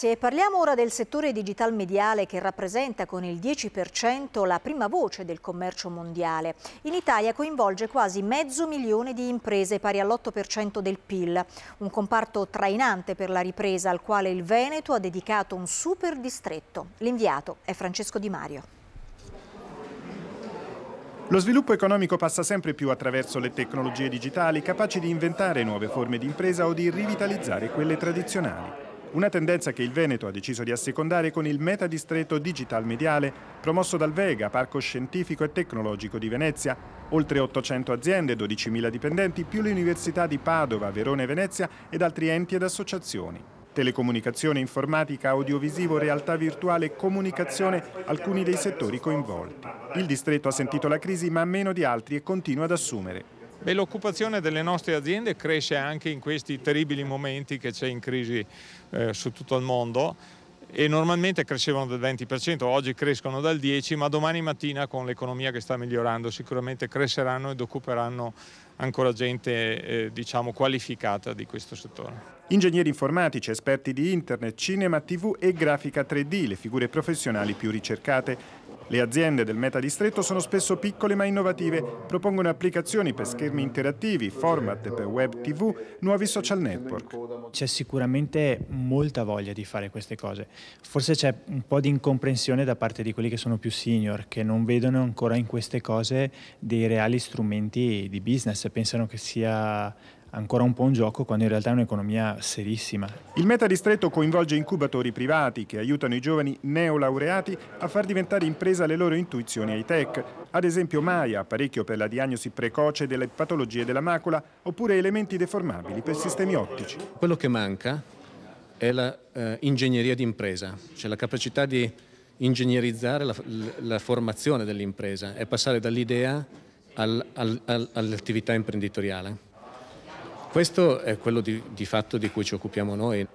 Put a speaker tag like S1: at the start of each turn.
S1: Se parliamo ora del settore digital mediale che rappresenta con il 10% la prima voce del commercio mondiale, in Italia coinvolge quasi mezzo milione di imprese pari all'8% del PIL, un comparto trainante per la ripresa al quale il Veneto ha dedicato un super distretto. L'inviato è Francesco Di Mario.
S2: Lo sviluppo economico passa sempre più attraverso le tecnologie digitali capaci di inventare nuove forme di impresa o di rivitalizzare quelle tradizionali. Una tendenza che il Veneto ha deciso di assecondare con il metadistretto digital mediale promosso dal Vega, parco scientifico e tecnologico di Venezia. Oltre 800 aziende, 12.000 dipendenti, più le università di Padova, Verona e Venezia ed altri enti ed associazioni. Telecomunicazione, informatica, audiovisivo, realtà virtuale e comunicazione, alcuni dei settori coinvolti. Il distretto ha sentito la crisi ma meno di altri e continua ad assumere.
S3: Beh, l'occupazione delle nostre aziende cresce anche in questi terribili momenti che c'è in crisi eh, su tutto il mondo e normalmente crescevano del 20%, oggi crescono dal 10%, ma domani mattina con l'economia che sta migliorando sicuramente cresceranno ed occuperanno ancora gente eh, diciamo qualificata di questo settore.
S2: Ingegneri informatici, esperti di internet, cinema, tv e grafica 3D, le figure professionali più ricercate. Le aziende del metadistretto sono spesso piccole ma innovative, propongono applicazioni per schermi
S4: interattivi, format per web tv, nuovi social network. C'è sicuramente molta voglia di fare queste cose, forse c'è un po' di incomprensione da parte di quelli che sono più senior, che non vedono ancora in queste cose dei reali strumenti di business, pensano che sia ancora un po' un gioco quando in realtà è un'economia serissima.
S2: Il meta distretto coinvolge incubatori privati che aiutano i giovani neolaureati a far diventare impresa le loro intuizioni high tech. Ad esempio Maya, apparecchio per la diagnosi precoce delle patologie della macula, oppure elementi deformabili per sistemi ottici.
S5: Quello che manca è l'ingegneria eh, d'impresa, cioè la capacità di ingegnerizzare la, la formazione dell'impresa e passare dall'idea all'attività all, all imprenditoriale. Questo è quello di, di fatto di cui ci occupiamo noi.